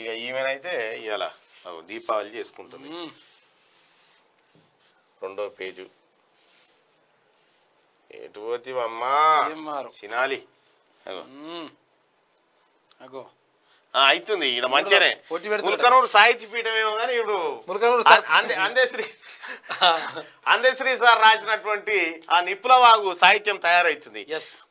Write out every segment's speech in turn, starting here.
ఇక ఈమెనైతే ఇవాళ దీపావళి చేసుకుంటుంది రెండో పేజు ఎటు పోతివమ్మా సినాలి అగో అవుతుంది ఇక్కడ మంచిగానే ముల్కనూరు సాహిత్య పీఠం ఏమో కానీ ఇప్పుడు అందే శ్రీ అందశ్రీ సార్ రాసినటువంటి ఆ నిప్పుల వాగు సాహిత్యం తయారైతుంది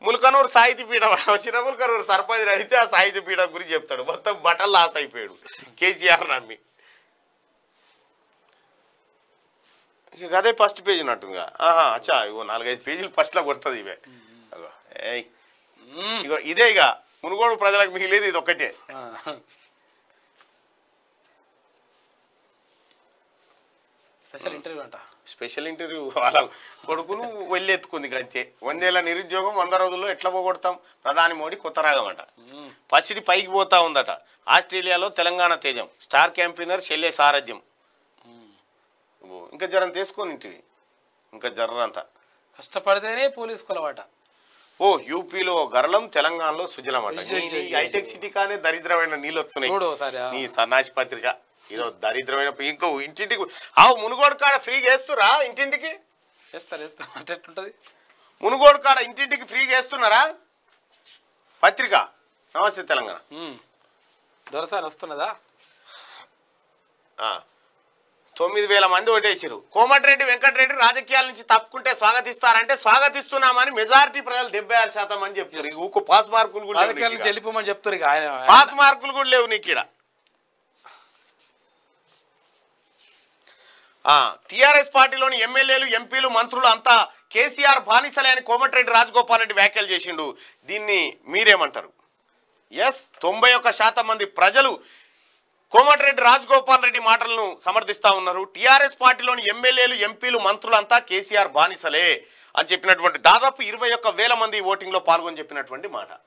ములకనూరు పీఠ వచ్చిన చిన్నములకనూరు సర్పంచ్ అయితే ఆ సాహిత్య పీఠ గురించి చెప్తాడు మొత్తం బటల్ లాస్ అయిపోయాడు కేసీఆర్ నమ్మి అదే ఫస్ట్ పేజ్ ఉన్నట్టుందిగా ఆహా అచ్చా ఇవో నాలుగైదు పేజీలు ఫస్ట్లో కొడుతుంది ఇవే mm. ఇగో ఇదేగా మునుగోడు ప్రజలకు మిగిలేదు ఇది ఒక్కటే ah. స్పెషల్ ఇంటర్వ్యూ అంట స్పెషల్ ఇంటర్వ్యూ వాళ్ళ కొడుకును వెళ్ళి ఎత్తుకుంది గ్రంథే వందేళ్ళ నిరుద్యోగం వంద రోజుల్లో ఎట్లా పోగొడతాం ప్రధాని మోడీ కొత్త రాగం అంట పసిడి పైకి పోతా ఉందట ఆస్ట్రేలియాలో తెలంగాణ తేజం స్టార్ క్యాంపెయినర్ చెల్లె సారథ్యం ఇంకా జరం తీసుకొని ఇంటివి ఇంకా జర్రంతా కష్టపడితేనే పోలీసు కొలవాట ఓ యూపీలో గరళం తెలంగాణలో సుజలం అంట హైటెక్ సిటీ కానీ దరిద్రమైన నీళ్ళు వస్తున్నాయి నీ సన్నాసి పత్రిక ఇదో దరిద్రమైన ఇంకో ఇంటింటికి ఆవు మునుగోడు కాడ ఫ్రీగా వేస్తురా ఇంటింటికి అంటే మునుగోడు కాడ ఇంటింటికి ఫ్రీగా వేస్తున్నారా పత్రిక నమస్తే తెలంగాణ దొరసారి వస్తున్నదా తొమ్మిది వేల మంది ఓటేసారు కోమటిరెడ్డి వెంకటరెడ్డి రాజకీయాల నుంచి తప్పుకుంటే స్వాగతిస్తారంటే స్వాగతిస్తున్నామని మెజారిటీ ప్రజలు డెబ్బై ఆరు శాతం అని చెప్తారు పాస్ మార్కులు కూడా పాస్ మార్కులు కూడా లేవు నీకు టీఆర్ఎస్ పార్టీలోని ఎమ్మెల్యేలు ఎంపీలు మంత్రులు అంతా కేసీఆర్ బానిసలే అని కోమటిరెడ్డి రాజగోపాల్ రెడ్డి వ్యాఖ్యలు చేసిండు దీన్ని మీరేమంటారు ఎస్ తొంభై ఒక్క శాతం మంది ప్రజలు కోమటిరెడ్డి రాజగోపాల్ రెడ్డి మాటలను సమర్థిస్తా ఉన్నారు టీఆర్ఎస్ పార్టీలోని ఎమ్మెల్యేలు ఎంపీలు మంత్రులంతా కేసీఆర్ బానిసలే అని చెప్పినటువంటి దాదాపు ఇరవై ఒక్క వేల మంది ఓటింగ్లో పాల్గొని చెప్పినటువంటి మాట